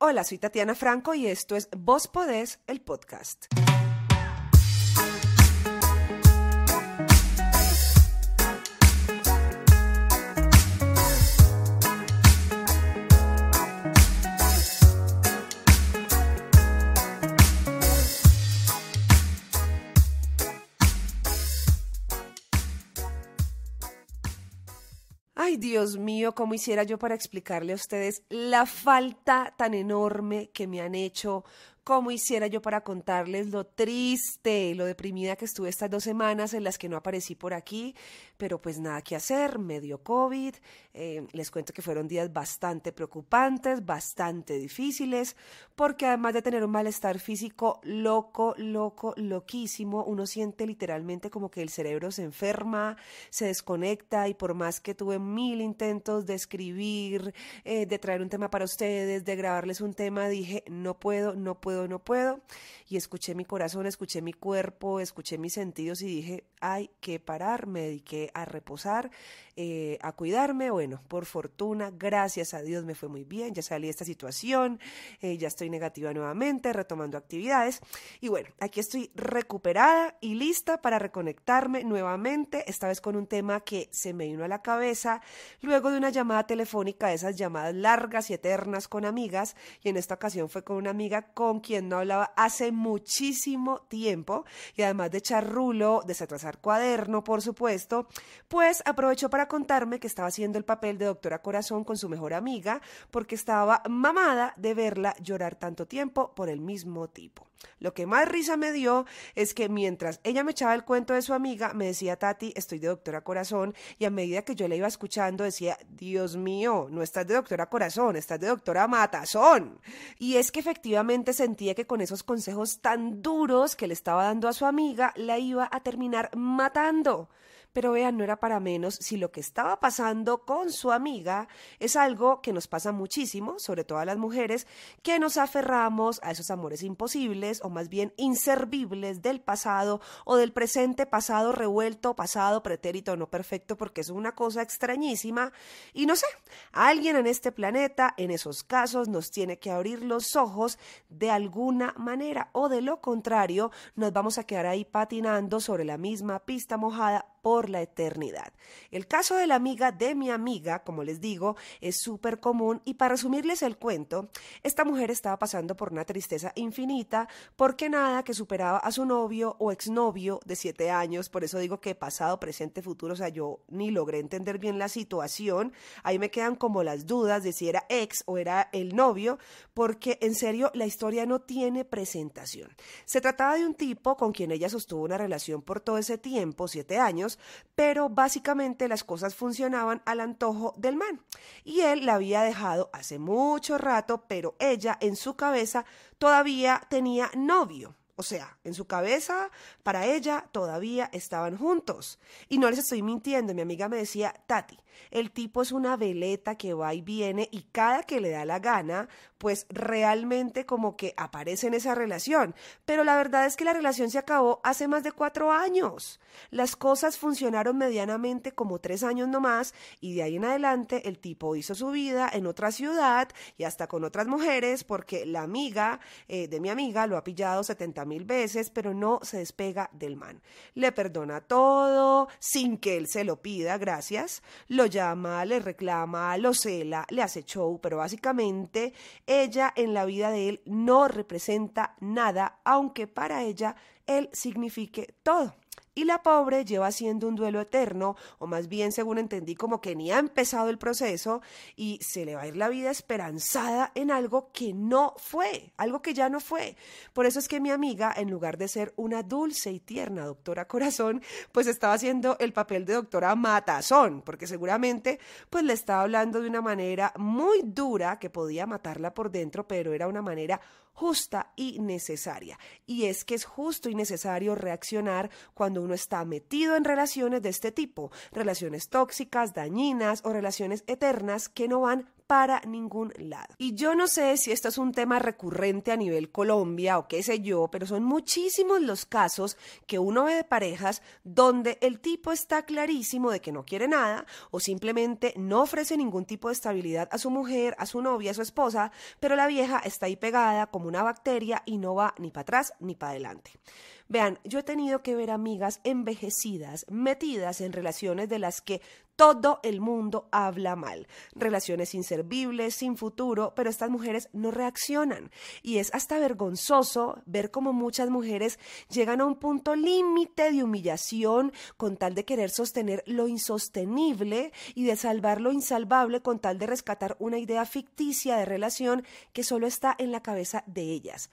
Hola, soy Tatiana Franco y esto es Vos Podés, el podcast. Dios mío, ¿cómo hiciera yo para explicarle a ustedes la falta tan enorme que me han hecho ¿Cómo hiciera yo para contarles lo triste, lo deprimida que estuve estas dos semanas en las que no aparecí por aquí? Pero pues nada que hacer, medio dio COVID. Eh, les cuento que fueron días bastante preocupantes, bastante difíciles, porque además de tener un malestar físico loco, loco, loquísimo, uno siente literalmente como que el cerebro se enferma, se desconecta y por más que tuve mil intentos de escribir, eh, de traer un tema para ustedes, de grabarles un tema, dije, no puedo, no puedo no puedo. Y escuché mi corazón, escuché mi cuerpo, escuché mis sentidos y dije, hay que parar, me dediqué a reposar, eh, a cuidarme. Bueno, por fortuna, gracias a Dios me fue muy bien, ya salí de esta situación, eh, ya estoy negativa nuevamente, retomando actividades. Y bueno, aquí estoy recuperada y lista para reconectarme nuevamente, esta vez con un tema que se me vino a la cabeza luego de una llamada telefónica, esas llamadas largas y eternas con amigas, y en esta ocasión fue con una amiga con quien quien no hablaba hace muchísimo tiempo y además de echar rulo, desatrasar cuaderno, por supuesto, pues aprovechó para contarme que estaba haciendo el papel de doctora corazón con su mejor amiga porque estaba mamada de verla llorar tanto tiempo por el mismo tipo. Lo que más risa me dio es que mientras ella me echaba el cuento de su amiga, me decía Tati, estoy de doctora corazón, y a medida que yo la iba escuchando decía, Dios mío, no estás de doctora corazón, estás de doctora matazón. Y es que efectivamente se sentía que con esos consejos tan duros que le estaba dando a su amiga la iba a terminar matando. Pero vean, no era para menos si lo que estaba pasando con su amiga es algo que nos pasa muchísimo, sobre todo a las mujeres, que nos aferramos a esos amores imposibles o más bien inservibles del pasado o del presente pasado revuelto, pasado pretérito no perfecto, porque es una cosa extrañísima. Y no sé, alguien en este planeta, en esos casos, nos tiene que abrir los ojos de alguna manera o de lo contrario, nos vamos a quedar ahí patinando sobre la misma pista mojada la eternidad. El caso de la amiga de mi amiga, como les digo, es súper común y para resumirles el cuento, esta mujer estaba pasando por una tristeza infinita porque nada que superaba a su novio o exnovio de siete años, por eso digo que pasado, presente, futuro, o sea, yo ni logré entender bien la situación, ahí me quedan como las dudas de si era ex o era el novio, porque en serio la historia no tiene presentación. Se trataba de un tipo con quien ella sostuvo una relación por todo ese tiempo, siete años, pero básicamente las cosas funcionaban al antojo del man. Y él la había dejado hace mucho rato, pero ella en su cabeza todavía tenía novio. O sea, en su cabeza, para ella, todavía estaban juntos. Y no les estoy mintiendo, mi amiga me decía, Tati, el tipo es una veleta que va y viene y cada que le da la gana, pues realmente como que aparece en esa relación. Pero la verdad es que la relación se acabó hace más de cuatro años. Las cosas funcionaron medianamente como tres años nomás y de ahí en adelante el tipo hizo su vida en otra ciudad y hasta con otras mujeres porque la amiga eh, de mi amiga lo ha pillado 70 mil veces, pero no se despega del man. Le perdona todo, sin que él se lo pida, gracias. Lo llama, le reclama, lo cela, le hace show, pero básicamente ella en la vida de él no representa nada, aunque para ella él signifique todo y la pobre lleva haciendo un duelo eterno, o más bien, según entendí, como que ni ha empezado el proceso y se le va a ir la vida esperanzada en algo que no fue, algo que ya no fue. Por eso es que mi amiga, en lugar de ser una dulce y tierna doctora corazón, pues estaba haciendo el papel de doctora matazón, porque seguramente pues le estaba hablando de una manera muy dura que podía matarla por dentro, pero era una manera justa y necesaria. Y es que es justo y necesario reaccionar cuando no está metido en relaciones de este tipo, relaciones tóxicas, dañinas o relaciones eternas que no van para ningún lado. Y yo no sé si esto es un tema recurrente a nivel Colombia o qué sé yo, pero son muchísimos los casos que uno ve de parejas donde el tipo está clarísimo de que no quiere nada o simplemente no ofrece ningún tipo de estabilidad a su mujer, a su novia, a su esposa, pero la vieja está ahí pegada como una bacteria y no va ni para atrás ni para adelante. Vean, yo he tenido que ver amigas envejecidas, metidas en relaciones de las que todo el mundo habla mal. Relaciones inservibles, sin futuro, pero estas mujeres no reaccionan. Y es hasta vergonzoso ver cómo muchas mujeres llegan a un punto límite de humillación con tal de querer sostener lo insostenible y de salvar lo insalvable con tal de rescatar una idea ficticia de relación que solo está en la cabeza de ellas.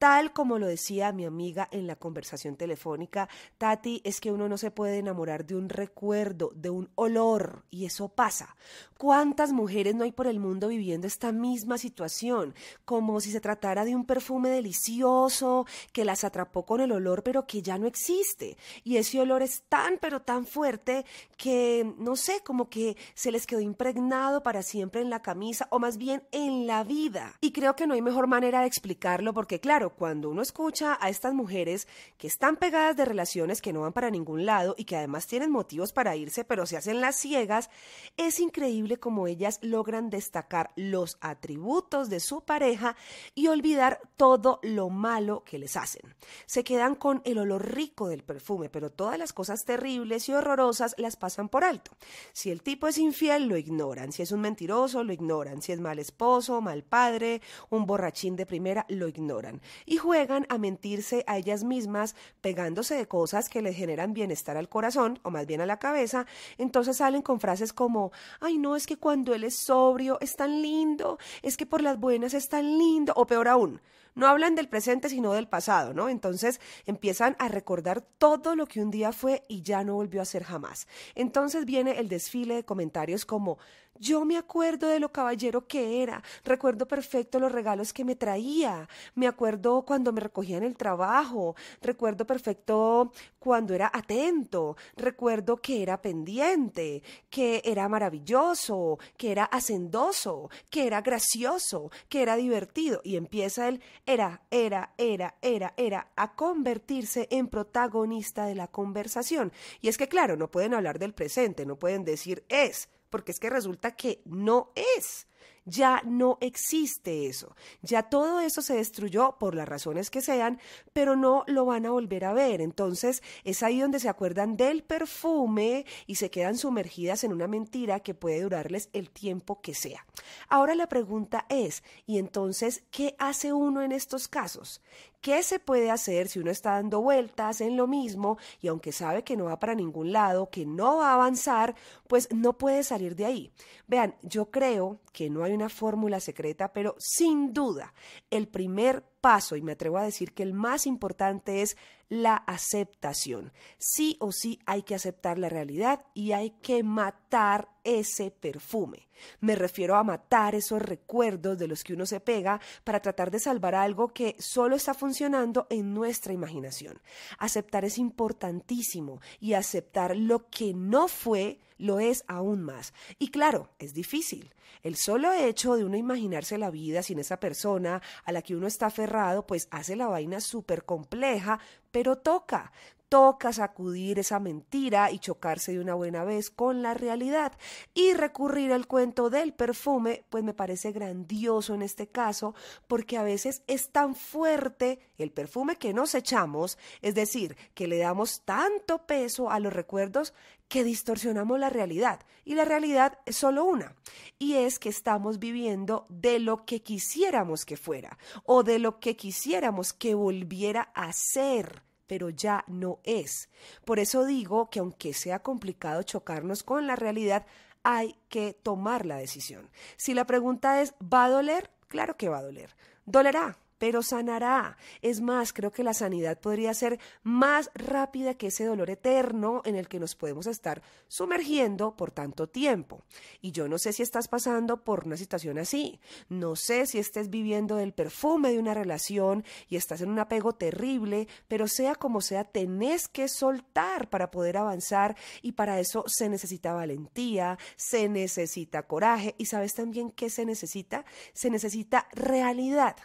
Tal como lo decía mi amiga en la conversación telefónica, Tati, es que uno no se puede enamorar de un recuerdo, de un olor, y eso pasa. ¿Cuántas mujeres no hay por el mundo viviendo esta misma situación? Como si se tratara de un perfume delicioso que las atrapó con el olor, pero que ya no existe. Y ese olor es tan, pero tan fuerte que, no sé, como que se les quedó impregnado para siempre en la camisa, o más bien en la vida. Y creo que no hay mejor manera de explicarlo, porque claro, cuando uno escucha a estas mujeres que están pegadas de relaciones que no van para ningún lado y que además tienen motivos para irse, pero se hacen las ciegas, es increíble como ellas logran destacar los atributos de su pareja y olvidar todo lo malo que les hacen. Se quedan con el olor rico del perfume, pero todas las cosas terribles y horrorosas las pasan por alto. Si el tipo es infiel, lo ignoran. Si es un mentiroso, lo ignoran. Si es mal esposo, mal padre, un borrachín de primera, lo ignoran y juegan a mentirse a ellas mismas pegándose de cosas que les generan bienestar al corazón o más bien a la cabeza, entonces salen con frases como, ay no, es que cuando él es sobrio es tan lindo, es que por las buenas es tan lindo, o peor aún, no hablan del presente sino del pasado, ¿no? Entonces empiezan a recordar todo lo que un día fue y ya no volvió a ser jamás. Entonces viene el desfile de comentarios como, yo me acuerdo de lo caballero que era, recuerdo perfecto los regalos que me traía, me acuerdo cuando me recogía en el trabajo, recuerdo perfecto cuando era atento, recuerdo que era pendiente, que era maravilloso, que era hacendoso, que era gracioso, que era divertido. Y empieza él, era, era, era, era, era, a convertirse en protagonista de la conversación. Y es que claro, no pueden hablar del presente, no pueden decir es porque es que resulta que no es. Ya no existe eso. Ya todo eso se destruyó por las razones que sean, pero no lo van a volver a ver. Entonces es ahí donde se acuerdan del perfume y se quedan sumergidas en una mentira que puede durarles el tiempo que sea. Ahora la pregunta es, ¿y entonces qué hace uno en estos casos? ¿Qué se puede hacer si uno está dando vueltas en lo mismo y aunque sabe que no va para ningún lado, que no va a avanzar, pues no puede salir de ahí? Vean, yo creo que no hay una fórmula secreta, pero sin duda el primer paso, y me atrevo a decir que el más importante es la aceptación. Sí o sí hay que aceptar la realidad y hay que matar ese perfume. Me refiero a matar esos recuerdos de los que uno se pega para tratar de salvar algo que solo está funcionando en nuestra imaginación. Aceptar es importantísimo y aceptar lo que no fue lo es aún más. Y claro, es difícil. El solo hecho de uno imaginarse la vida sin esa persona a la que uno está aferrado, pues hace la vaina súper compleja, pero toca, toca sacudir esa mentira y chocarse de una buena vez con la realidad. Y recurrir al cuento del perfume, pues me parece grandioso en este caso, porque a veces es tan fuerte el perfume que nos echamos, es decir, que le damos tanto peso a los recuerdos que distorsionamos la realidad. Y la realidad es solo una, y es que estamos viviendo de lo que quisiéramos que fuera, o de lo que quisiéramos que volviera a ser pero ya no es. Por eso digo que aunque sea complicado chocarnos con la realidad, hay que tomar la decisión. Si la pregunta es, ¿va a doler? Claro que va a doler. Dolerá, pero sanará. Es más, creo que la sanidad podría ser más rápida que ese dolor eterno en el que nos podemos estar sumergiendo por tanto tiempo. Y yo no sé si estás pasando por una situación así, no sé si estés viviendo el perfume de una relación y estás en un apego terrible, pero sea como sea, tenés que soltar para poder avanzar y para eso se necesita valentía, se necesita coraje y sabes también qué se necesita, se necesita realidad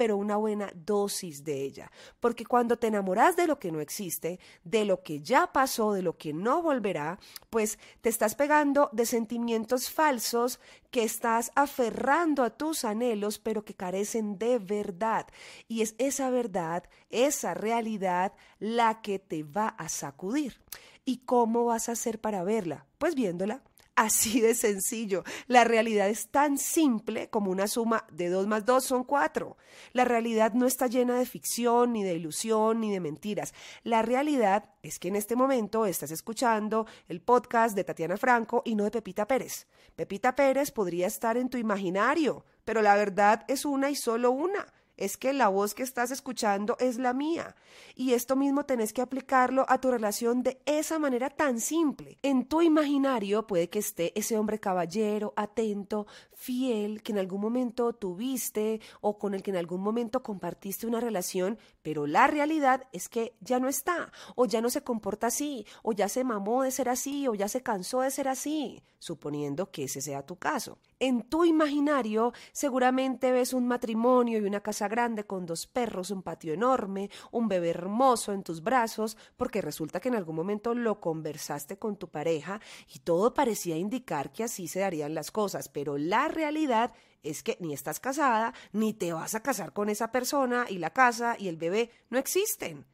pero una buena dosis de ella. Porque cuando te enamoras de lo que no existe, de lo que ya pasó, de lo que no volverá, pues te estás pegando de sentimientos falsos que estás aferrando a tus anhelos, pero que carecen de verdad. Y es esa verdad, esa realidad, la que te va a sacudir. ¿Y cómo vas a hacer para verla? Pues viéndola así de sencillo. La realidad es tan simple como una suma de 2 más 2 son 4. La realidad no está llena de ficción, ni de ilusión, ni de mentiras. La realidad es que en este momento estás escuchando el podcast de Tatiana Franco y no de Pepita Pérez. Pepita Pérez podría estar en tu imaginario, pero la verdad es una y solo una es que la voz que estás escuchando es la mía. Y esto mismo tenés que aplicarlo a tu relación de esa manera tan simple. En tu imaginario puede que esté ese hombre caballero, atento, fiel, que en algún momento tuviste o con el que en algún momento compartiste una relación, pero la realidad es que ya no está, o ya no se comporta así, o ya se mamó de ser así, o ya se cansó de ser así, suponiendo que ese sea tu caso. En tu imaginario seguramente ves un matrimonio y una casa grande con dos perros, un patio enorme, un bebé hermoso en tus brazos, porque resulta que en algún momento lo conversaste con tu pareja y todo parecía indicar que así se darían las cosas, pero la realidad es que ni estás casada, ni te vas a casar con esa persona y la casa y el bebé no existen.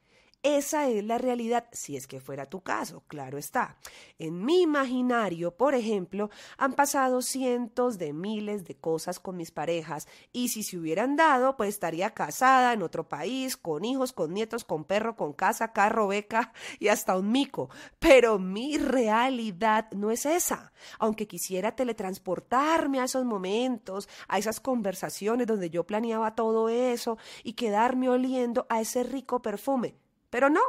Esa es la realidad, si es que fuera tu caso, claro está. En mi imaginario, por ejemplo, han pasado cientos de miles de cosas con mis parejas y si se hubieran dado, pues estaría casada en otro país, con hijos, con nietos, con perro, con casa, carro, beca y hasta un mico. Pero mi realidad no es esa. Aunque quisiera teletransportarme a esos momentos, a esas conversaciones donde yo planeaba todo eso y quedarme oliendo a ese rico perfume, pero no,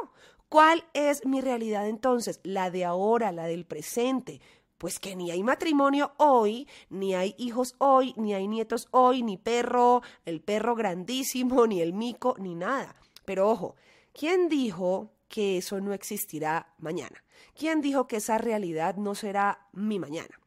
¿cuál es mi realidad entonces? La de ahora, la del presente. Pues que ni hay matrimonio hoy, ni hay hijos hoy, ni hay nietos hoy, ni perro, el perro grandísimo, ni el mico, ni nada. Pero ojo, ¿quién dijo que eso no existirá mañana? ¿Quién dijo que esa realidad no será mi mañana?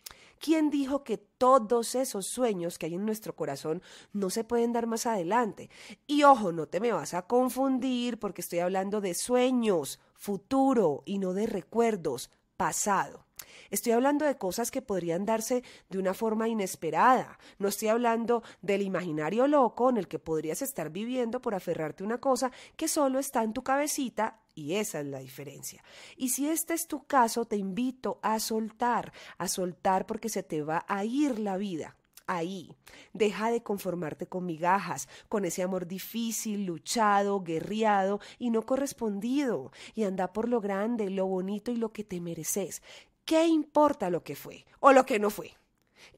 ¿Quién dijo que todos esos sueños que hay en nuestro corazón no se pueden dar más adelante? Y ojo, no te me vas a confundir porque estoy hablando de sueños, futuro y no de recuerdos, pasado. Estoy hablando de cosas que podrían darse de una forma inesperada. No estoy hablando del imaginario loco en el que podrías estar viviendo por aferrarte a una cosa que solo está en tu cabecita y esa es la diferencia. Y si este es tu caso, te invito a soltar, a soltar porque se te va a ir la vida. Ahí, deja de conformarte con migajas, con ese amor difícil, luchado, guerriado y no correspondido, y anda por lo grande, lo bonito y lo que te mereces. ¿Qué importa lo que fue o lo que no fue?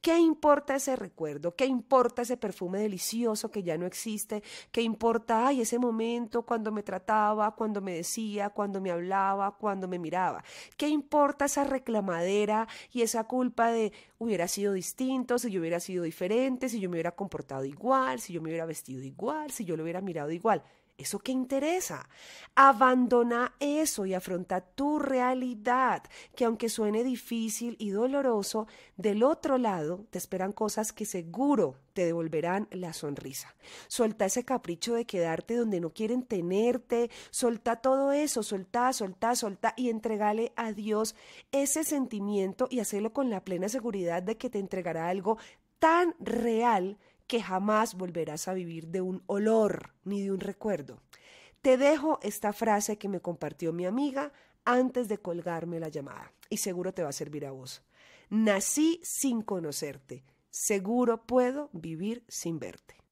¿Qué importa ese recuerdo? ¿Qué importa ese perfume delicioso que ya no existe? ¿Qué importa, ese momento cuando me trataba, cuando me decía, cuando me hablaba, cuando me miraba? ¿Qué importa esa reclamadera y esa culpa de hubiera sido distinto, si yo hubiera sido diferente, si yo me hubiera comportado igual, si yo me hubiera vestido igual, si yo lo hubiera mirado igual? eso qué interesa. Abandona eso y afronta tu realidad, que aunque suene difícil y doloroso, del otro lado te esperan cosas que seguro te devolverán la sonrisa. Suelta ese capricho de quedarte donde no quieren tenerte, suelta todo eso, suelta, suelta, suelta y entregale a Dios ese sentimiento y hazlo con la plena seguridad de que te entregará algo tan real que jamás volverás a vivir de un olor ni de un recuerdo. Te dejo esta frase que me compartió mi amiga antes de colgarme la llamada y seguro te va a servir a vos. Nací sin conocerte, seguro puedo vivir sin verte.